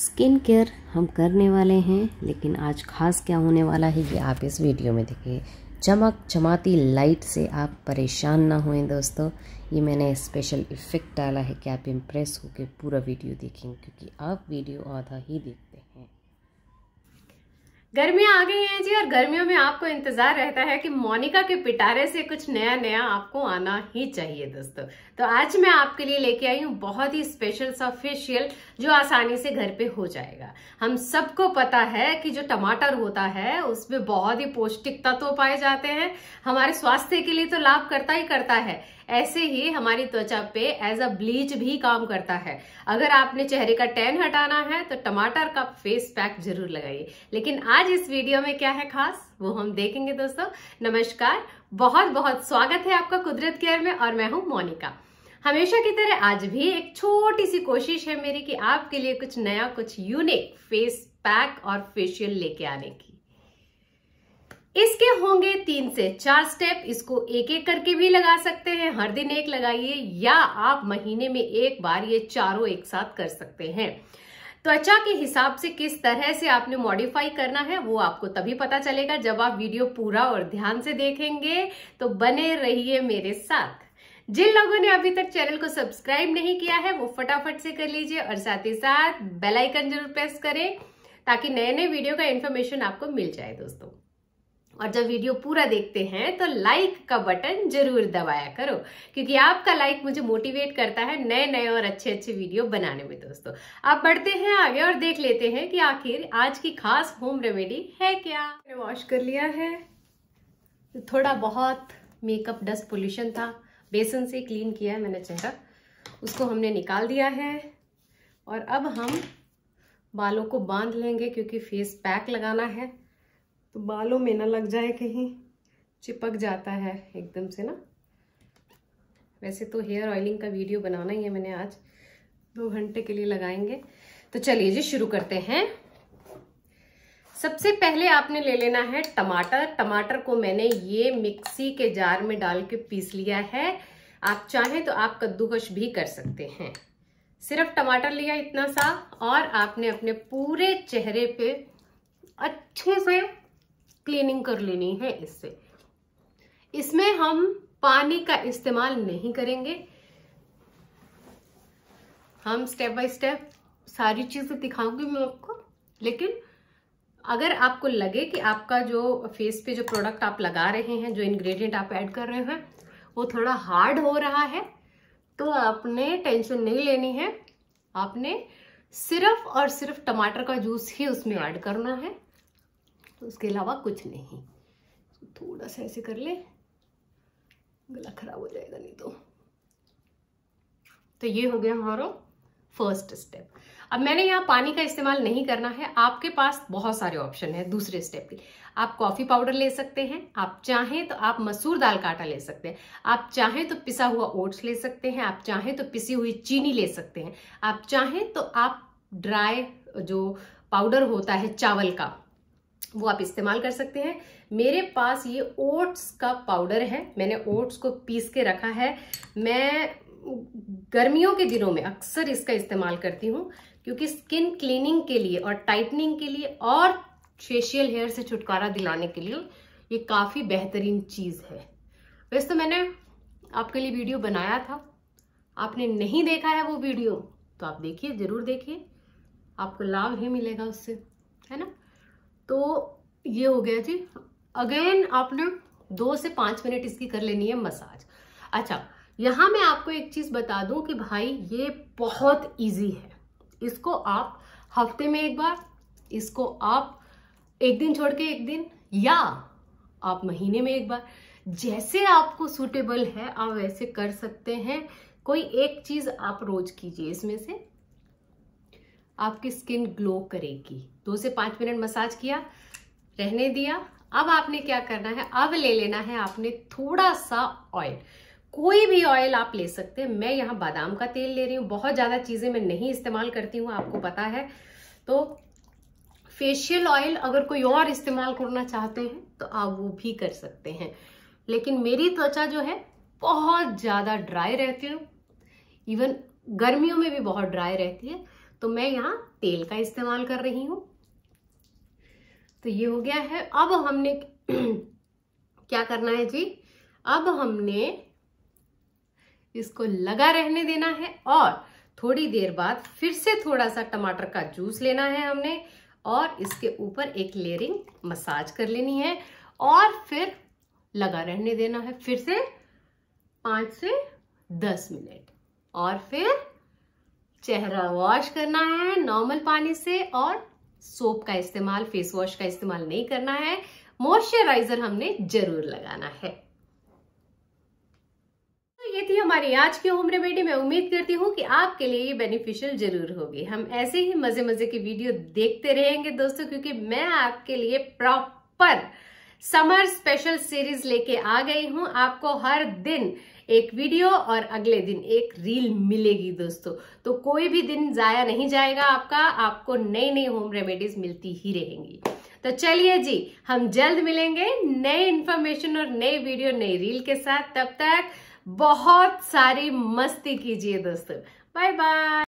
skin care हम करने वाले हैं लेकिन आज खास क्या होने वाला है ये आप इस वीडियो में देखिए चमक चमाती लाइट से आप परेशान ना होएं दोस्तों ये मैंने स्पेशल इफ़ेक्ट डाला है कि आप इम्प्रेस होकर पूरा वीडियो देखें क्योंकि आप वीडियो आधा ही देख गर्मियां आ गई हैं जी और गर्मियों में आपको इंतजार रहता है कि मोनिका के पिटारे से कुछ नया नया आपको आना ही चाहिए दोस्तों तो आज मैं आपके लिए लेके आई हूँ बहुत ही स्पेशल सा फेशियल जो आसानी से घर पे हो जाएगा हम सबको पता है कि जो टमाटर होता है उसमें बहुत ही पौष्टिक तत्व तो पाए जाते हैं हमारे स्वास्थ्य के लिए तो लाभ करता ही करता है ऐसे ही हमारी त्वचा पे एज अ ब्लीच भी काम करता है अगर आपने चेहरे का टैन हटाना है तो टमाटर का फेस पैक जरूर लगाइए लेकिन आज इस वीडियो में क्या है खास वो हम देखेंगे दोस्तों नमस्कार बहुत बहुत स्वागत है आपका कुदरत केयर में और मैं हूँ मोनिका हमेशा की तरह आज भी एक छोटी सी कोशिश है मेरी कि आपके लिए कुछ नया कुछ यूनिक फेस पैक और फेशियल लेके आने की इसके होंगे तीन से चार स्टेप इसको एक एक करके भी लगा सकते हैं हर दिन एक लगाइए या आप महीने में एक बार ये चारों एक साथ कर सकते हैं त्वचा के हिसाब से किस तरह से आपने मॉडिफाई करना है वो आपको तभी पता चलेगा जब आप वीडियो पूरा और ध्यान से देखेंगे तो बने रहिए मेरे साथ जिन लोगों ने अभी तक चैनल को सब्सक्राइब नहीं किया है वो फटाफट से कर लीजिए और साथ ही साथ बेलाइकन जरूर प्रेस करें ताकि नए नए वीडियो का इन्फॉर्मेशन आपको मिल जाए दोस्तों और जब वीडियो पूरा देखते हैं तो लाइक का बटन जरूर दबाया करो क्योंकि आपका लाइक मुझे मोटिवेट करता है नए नए और अच्छे अच्छे वीडियो बनाने में दोस्तों आप बढ़ते हैं आगे और देख लेते हैं कि आखिर आज की खास होम रेमेडी है क्या वॉश कर लिया है थोड़ा बहुत मेकअप डस्ट पोल्यूशन था बेसन से क्लीन किया है मैंने चेहरा उसको हमने निकाल दिया है और अब हम बालों को बांध लेंगे क्योंकि फेस पैक लगाना है तो बालों में ना लग जाए कहीं चिपक जाता है एकदम से ना वैसे तो हेयर ऑयलिंग का वीडियो बनाना ही है मैंने आज दो घंटे के लिए लगाएंगे तो चलिए जी शुरू करते हैं सबसे पहले आपने ले लेना है टमाटर टमाटर को मैंने ये मिक्सी के जार में डाल के पीस लिया है आप चाहें तो आप कद्दूकश भी कर सकते हैं सिर्फ टमाटर लिया इतना सा और आपने अपने पूरे चेहरे पे अच्छे से क्लीनिंग कर लेनी है इससे इसमें हम पानी का इस्तेमाल नहीं करेंगे हम स्टेप बाय स्टेप सारी चीज़ें दिखाऊंगी मैं आपको लेकिन अगर आपको लगे कि आपका जो फेस पे जो प्रोडक्ट आप लगा रहे हैं जो इंग्रेडिएंट आप ऐड कर रहे हैं वो थोड़ा हार्ड हो रहा है तो आपने टेंशन नहीं लेनी है आपने सिर्फ और सिर्फ टमाटर का जूस ही उसमें ऐड करना है तो उसके अलावा कुछ नहीं थोड़ा सा ऐसे कर ले गला खराब हो जाएगा नहीं तो तो ये हो गया हमारा फर्स्ट स्टेप अब मैंने यहाँ पानी का इस्तेमाल नहीं करना है आपके पास बहुत सारे ऑप्शन है दूसरे स्टेप के आप कॉफ़ी पाउडर ले सकते हैं आप चाहें तो आप मसूर दाल का आटा ले सकते हैं आप चाहें तो पिसा हुआ ओट्स ले सकते हैं आप चाहें तो पिसी हुई चीनी ले सकते हैं आप चाहें तो आप ड्राई जो पाउडर होता है चावल का वो आप इस्तेमाल कर सकते हैं मेरे पास ये ओट्स का पाउडर है मैंने ओट्स को पीस के रखा है मैं गर्मियों के दिनों में अक्सर इसका इस्तेमाल करती हूँ क्योंकि स्किन क्लीनिंग के लिए और टाइटनिंग के लिए और फेशियल हेयर से छुटकारा दिलाने के लिए ये काफ़ी बेहतरीन चीज़ है वैसे तो मैंने आपके लिए वीडियो बनाया था आपने नहीं देखा है वो वीडियो तो आप देखिए ज़रूर देखिए आपको लाभ ही मिलेगा उससे है ना तो ये हो गया जी अगेन आपने दो से पांच मिनट इसकी कर लेनी है मसाज अच्छा यहां मैं आपको एक चीज बता दूं कि भाई ये बहुत इजी है इसको आप हफ्ते में एक बार इसको आप एक दिन छोड़ के एक दिन या आप महीने में एक बार जैसे आपको सूटेबल है आप वैसे कर सकते हैं कोई एक चीज आप रोज कीजिए इसमें से आपकी स्किन ग्लो करेगी दो से पांच मिनट मसाज किया रहने दिया अब आपने क्या करना है अब ले लेना है आपने थोड़ा सा ऑयल कोई भी ऑयल आप ले सकते हैं मैं यहाँ बादाम का तेल ले रही हूँ बहुत ज़्यादा चीज़ें मैं नहीं इस्तेमाल करती हूँ आपको पता है तो फेशियल ऑयल अगर कोई और इस्तेमाल करना चाहते हैं तो आप वो भी कर सकते हैं लेकिन मेरी त्वचा जो है बहुत ज़्यादा ड्राई रहती है इवन गर्मियों में भी बहुत ड्राई रहती है तो मैं यहाँ तेल का इस्तेमाल कर रही हूँ तो ये हो गया है अब हमने क्या करना है जी अब हमने इसको लगा रहने देना है और थोड़ी देर बाद फिर से थोड़ा सा टमाटर का जूस लेना है हमने और इसके ऊपर एक लेयरिंग मसाज कर लेनी है और फिर लगा रहने देना है फिर से पांच से दस मिनट और फिर चेहरा वॉश करना है नॉर्मल पानी से और सोप का इस्तेमाल फेस वॉश का इस्तेमाल नहीं करना है मॉइस्चराइजर हमने जरूर लगाना है तो ये थी हमारी आज की होम रेमेडी मैं उम्मीद करती हूँ कि आपके लिए ये बेनिफिशियल जरूर होगी हम ऐसे ही मजे मजे की वीडियो देखते रहेंगे दोस्तों क्योंकि मैं आपके लिए प्रॉपर समर स्पेशल सीरीज लेके आ गई हूं आपको हर दिन एक वीडियो और अगले दिन एक रील मिलेगी दोस्तों तो कोई भी दिन जाया नहीं जाएगा आपका आपको नई नई होम रेमेडीज मिलती ही रहेंगी तो चलिए जी हम जल्द मिलेंगे नए इन्फॉर्मेशन और नए वीडियो नई रील के साथ तब तक बहुत सारी मस्ती कीजिए दोस्तों बाय बाय